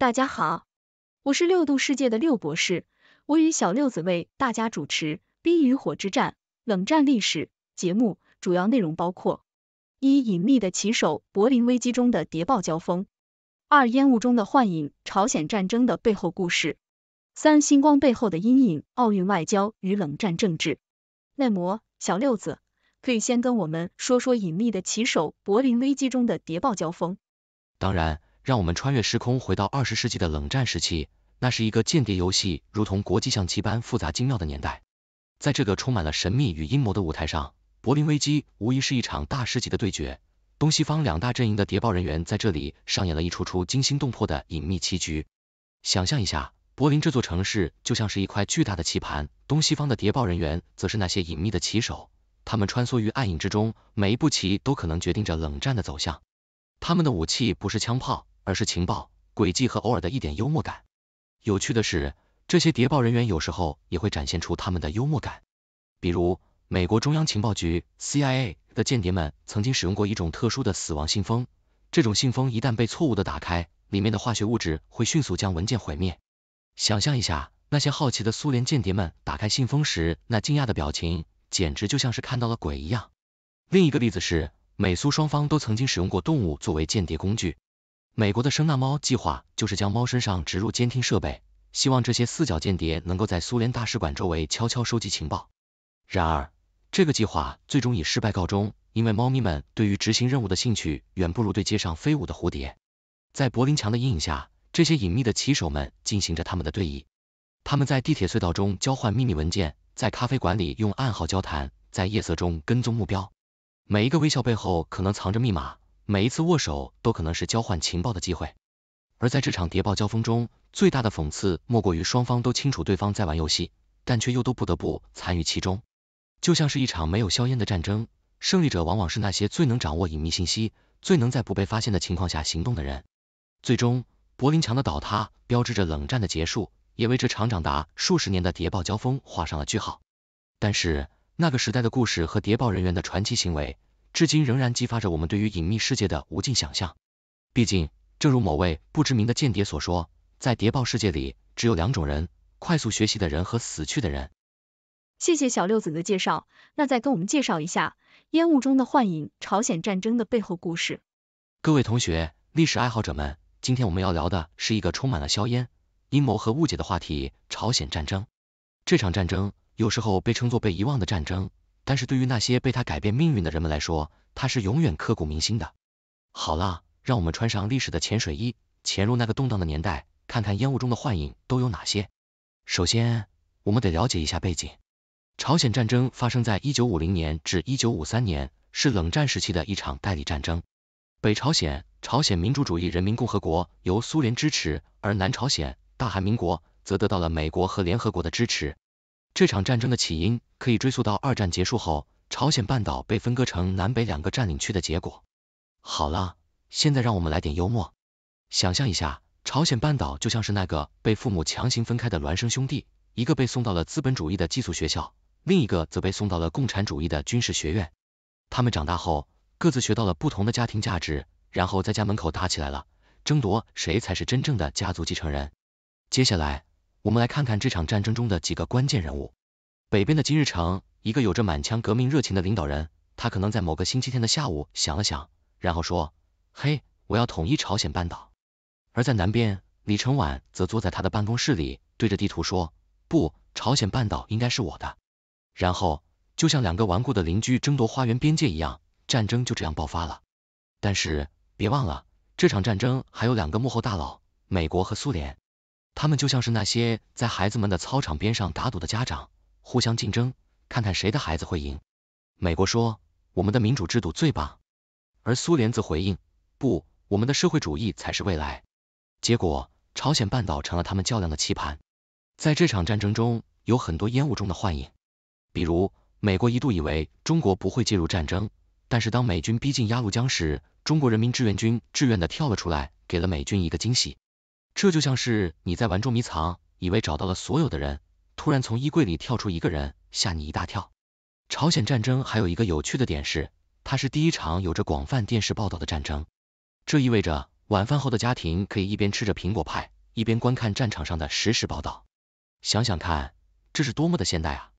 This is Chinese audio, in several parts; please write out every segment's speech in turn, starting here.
大家好，我是六度世界的六博士，我与小六子为大家主持《冰与火之战：冷战历史》节目，主要内容包括：一、隐秘的棋手——柏林危机中的谍报交锋；二、烟雾中的幻影——朝鲜战争的背后故事；三、星光背后的阴影——奥运外交与冷战政治。内摩，小六子，可以先跟我们说说《隐秘的棋手——柏林危机中的谍报交锋》？当然。让我们穿越时空，回到二十世纪的冷战时期。那是一个间谍游戏，如同国际象棋般复杂精妙的年代。在这个充满了神秘与阴谋的舞台上，柏林危机无疑是一场大师级的对决。东西方两大阵营的谍报人员在这里上演了一出出惊心动魄的隐秘棋局。想象一下，柏林这座城市就像是一块巨大的棋盘，东西方的谍报人员则是那些隐秘的棋手，他们穿梭于暗影之中，每一步棋都可能决定着冷战的走向。他们的武器不是枪炮。而是情报、诡计和偶尔的一点幽默感。有趣的是，这些谍报人员有时候也会展现出他们的幽默感。比如，美国中央情报局 （CIA） 的间谍们曾经使用过一种特殊的死亡信封，这种信封一旦被错误地打开，里面的化学物质会迅速将文件毁灭。想象一下，那些好奇的苏联间谍们打开信封时那惊讶的表情，简直就像是看到了鬼一样。另一个例子是，美苏双方都曾经使用过动物作为间谍工具。美国的声纳猫计划就是将猫身上植入监听设备，希望这些四脚间谍能够在苏联大使馆周围悄悄收集情报。然而，这个计划最终以失败告终，因为猫咪们对于执行任务的兴趣远不如对街上飞舞的蝴蝶。在柏林墙的阴影下，这些隐秘的棋手们进行着他们的对弈。他们在地铁隧道中交换秘密文件，在咖啡馆里用暗号交谈，在夜色中跟踪目标。每一个微笑背后可能藏着密码。每一次握手都可能是交换情报的机会，而在这场谍报交锋中，最大的讽刺莫过于双方都清楚对方在玩游戏，但却又都不得不参与其中。就像是一场没有硝烟的战争，胜利者往往是那些最能掌握隐秘信息、最能在不被发现的情况下行动的人。最终，柏林墙的倒塌标志着冷战的结束，也为这场长达数十年的谍报交锋画上了句号。但是，那个时代的故事和谍报人员的传奇行为。至今仍然激发着我们对于隐秘世界的无尽想象。毕竟，正如某位不知名的间谍所说，在谍报世界里，只有两种人：快速学习的人和死去的人。谢谢小六子的介绍，那再跟我们介绍一下《烟雾中的幻影》朝鲜战争的背后故事。各位同学、历史爱好者们，今天我们要聊的是一个充满了硝烟、阴谋和误解的话题——朝鲜战争。这场战争有时候被称作被遗忘的战争。但是对于那些被他改变命运的人们来说，他是永远刻骨铭心的。好了，让我们穿上历史的潜水衣，潜入那个动荡的年代，看看烟雾中的幻影都有哪些。首先，我们得了解一下背景。朝鲜战争发生在一九五零年至一九五三年，是冷战时期的一场代理战争。北朝鲜，朝鲜民主主义人民共和国，由苏联支持，而南朝鲜，大韩民国，则得到了美国和联合国的支持。这场战争的起因可以追溯到二战结束后，朝鲜半岛被分割成南北两个占领区的结果。好了，现在让我们来点幽默。想象一下，朝鲜半岛就像是那个被父母强行分开的孪生兄弟，一个被送到了资本主义的寄宿学校，另一个则被送到了共产主义的军事学院。他们长大后各自学到了不同的家庭价值，然后在家门口打起来了，争夺谁才是真正的家族继承人。接下来。我们来看看这场战争中的几个关键人物。北边的金日成，一个有着满腔革命热情的领导人，他可能在某个星期天的下午想了想，然后说：“嘿，我要统一朝鲜半岛。”而在南边，李承晚则坐在他的办公室里，对着地图说：“不，朝鲜半岛应该是我的。”然后，就像两个顽固的邻居争夺花园边界一样，战争就这样爆发了。但是别忘了，这场战争还有两个幕后大佬：美国和苏联。他们就像是那些在孩子们的操场边上打赌的家长，互相竞争，看看谁的孩子会赢。美国说，我们的民主制度最棒，而苏联则回应，不，我们的社会主义才是未来。结果，朝鲜半岛成了他们较量的棋盘。在这场战争中，有很多烟雾中的幻影，比如，美国一度以为中国不会介入战争，但是当美军逼近鸭绿江时，中国人民志愿军志愿的跳了出来，给了美军一个惊喜。这就像是你在玩捉迷藏，以为找到了所有的人，突然从衣柜里跳出一个人，吓你一大跳。朝鲜战争还有一个有趣的点是，它是第一场有着广泛电视报道的战争，这意味着晚饭后的家庭可以一边吃着苹果派，一边观看战场上的实时报道。想想看，这是多么的现代啊！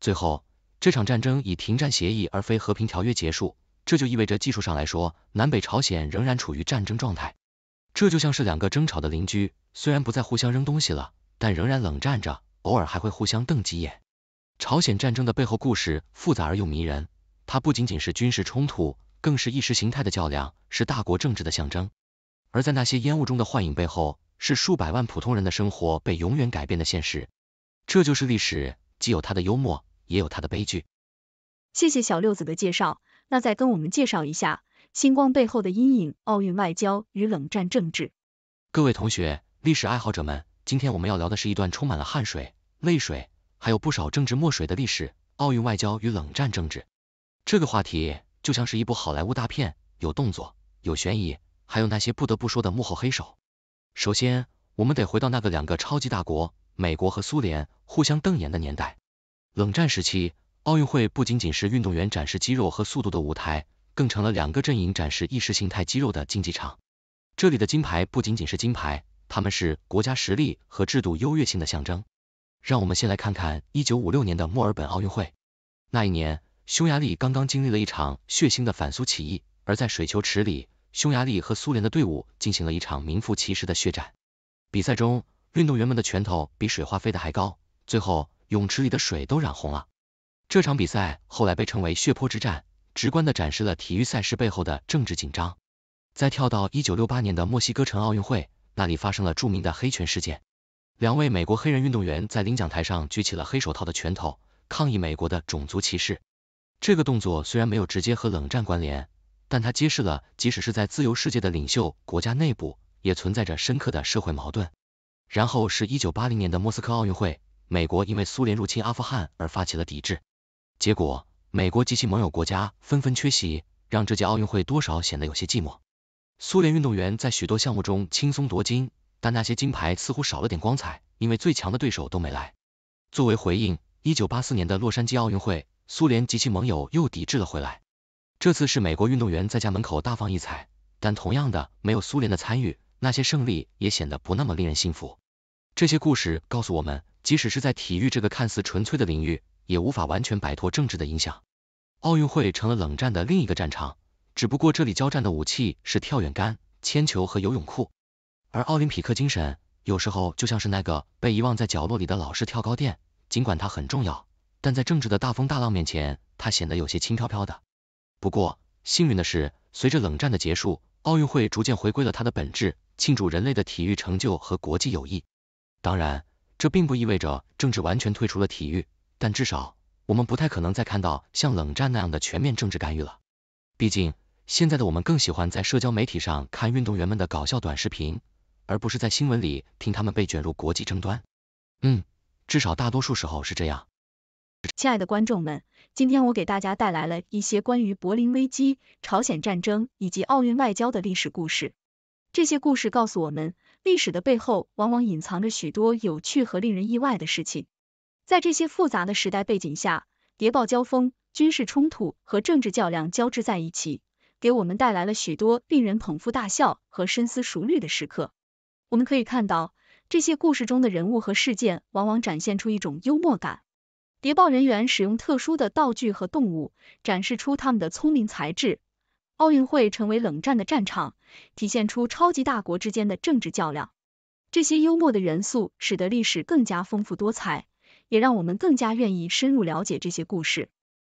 最后，这场战争以停战协议而非和平条约结束，这就意味着技术上来说，南北朝鲜仍然处于战争状态。这就像是两个争吵的邻居，虽然不再互相扔东西了，但仍然冷战着，偶尔还会互相瞪几眼。朝鲜战争的背后故事复杂而又迷人，它不仅仅是军事冲突，更是意识形态的较量，是大国政治的象征。而在那些烟雾中的幻影背后，是数百万普通人的生活被永远改变的现实。这就是历史，既有它的幽默，也有它的悲剧。谢谢小六子的介绍，那再跟我们介绍一下。星光背后的阴影，奥运外交与冷战政治。各位同学，历史爱好者们，今天我们要聊的是一段充满了汗水、泪水，还有不少政治墨水的历史——奥运外交与冷战政治。这个话题就像是一部好莱坞大片，有动作，有悬疑，还有那些不得不说的幕后黑手。首先，我们得回到那个两个超级大国美国和苏联互相瞪眼的年代——冷战时期。奥运会不仅仅是运动员展示肌肉和速度的舞台。更成了两个阵营展示意识形态肌肉的竞技场。这里的金牌不仅仅是金牌，他们是国家实力和制度优越性的象征。让我们先来看看一九五六年的墨尔本奥运会。那一年，匈牙利刚刚经历了一场血腥的反苏起义，而在水球池里，匈牙利和苏联的队伍进行了一场名副其实的血战。比赛中，运动员们的拳头比水花飞得还高，最后泳池里的水都染红了。这场比赛后来被称为“血泊之战”。直观的展示了体育赛事背后的政治紧张。再跳到一九六八年的墨西哥城奥运会，那里发生了著名的黑拳事件，两位美国黑人运动员在领奖台上举起了黑手套的拳头，抗议美国的种族歧视。这个动作虽然没有直接和冷战关联，但它揭示了即使是在自由世界的领袖国家内部，也存在着深刻的社会矛盾。然后是一九八零年的莫斯科奥运会，美国因为苏联入侵阿富汗而发起了抵制，结果。美国及其盟友国家纷纷缺席，让这届奥运会多少显得有些寂寞。苏联运动员在许多项目中轻松夺金，但那些金牌似乎少了点光彩，因为最强的对手都没来。作为回应，一九八四年的洛杉矶奥运会，苏联及其盟友又抵制了回来。这次是美国运动员在家门口大放异彩，但同样的，没有苏联的参与，那些胜利也显得不那么令人信服。这些故事告诉我们，即使是在体育这个看似纯粹的领域，也无法完全摆脱政治的影响，奥运会成了冷战的另一个战场，只不过这里交战的武器是跳远杆、铅球和游泳裤，而奥林匹克精神有时候就像是那个被遗忘在角落里的老式跳高垫，尽管它很重要，但在政治的大风大浪面前，它显得有些轻飘飘的。不过幸运的是，随着冷战的结束，奥运会逐渐回归了它的本质，庆祝人类的体育成就和国际友谊。当然，这并不意味着政治完全退出了体育。但至少我们不太可能再看到像冷战那样的全面政治干预了。毕竟现在的我们更喜欢在社交媒体上看运动员们的搞笑短视频，而不是在新闻里听他们被卷入国际争端。嗯，至少大多数时候是这样。亲爱的观众们，今天我给大家带来了一些关于柏林危机、朝鲜战争以及奥运外交的历史故事。这些故事告诉我们，历史的背后往往隐藏着许多有趣和令人意外的事情。在这些复杂的时代背景下，谍报交锋、军事冲突和政治较量交织在一起，给我们带来了许多令人捧腹大笑和深思熟虑的时刻。我们可以看到，这些故事中的人物和事件往往展现出一种幽默感。谍报人员使用特殊的道具和动物，展示出他们的聪明才智。奥运会成为冷战的战场，体现出超级大国之间的政治较量。这些幽默的元素使得历史更加丰富多彩。也让我们更加愿意深入了解这些故事。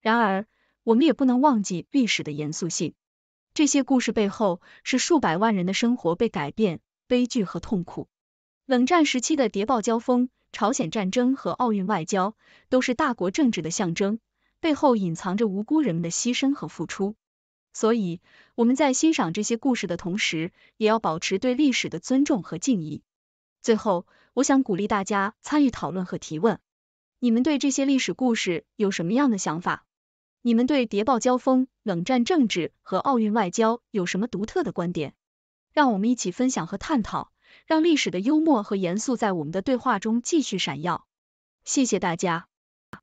然而，我们也不能忘记历史的严肃性。这些故事背后是数百万人的生活被改变、悲剧和痛苦。冷战时期的谍报交锋、朝鲜战争和奥运外交，都是大国政治的象征，背后隐藏着无辜人们的牺牲和付出。所以，我们在欣赏这些故事的同时，也要保持对历史的尊重和敬意。最后，我想鼓励大家参与讨论和提问。你们对这些历史故事有什么样的想法？你们对谍报交锋、冷战政治和奥运外交有什么独特的观点？让我们一起分享和探讨，让历史的幽默和严肃在我们的对话中继续闪耀。谢谢大家，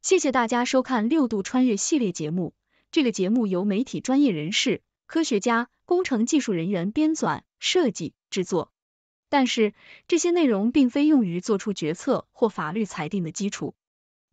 谢谢大家收看六度穿越系列节目。这个节目由媒体专业人士、科学家、工程技术人员编纂、设计、制作，但是这些内容并非用于做出决策或法律裁定的基础。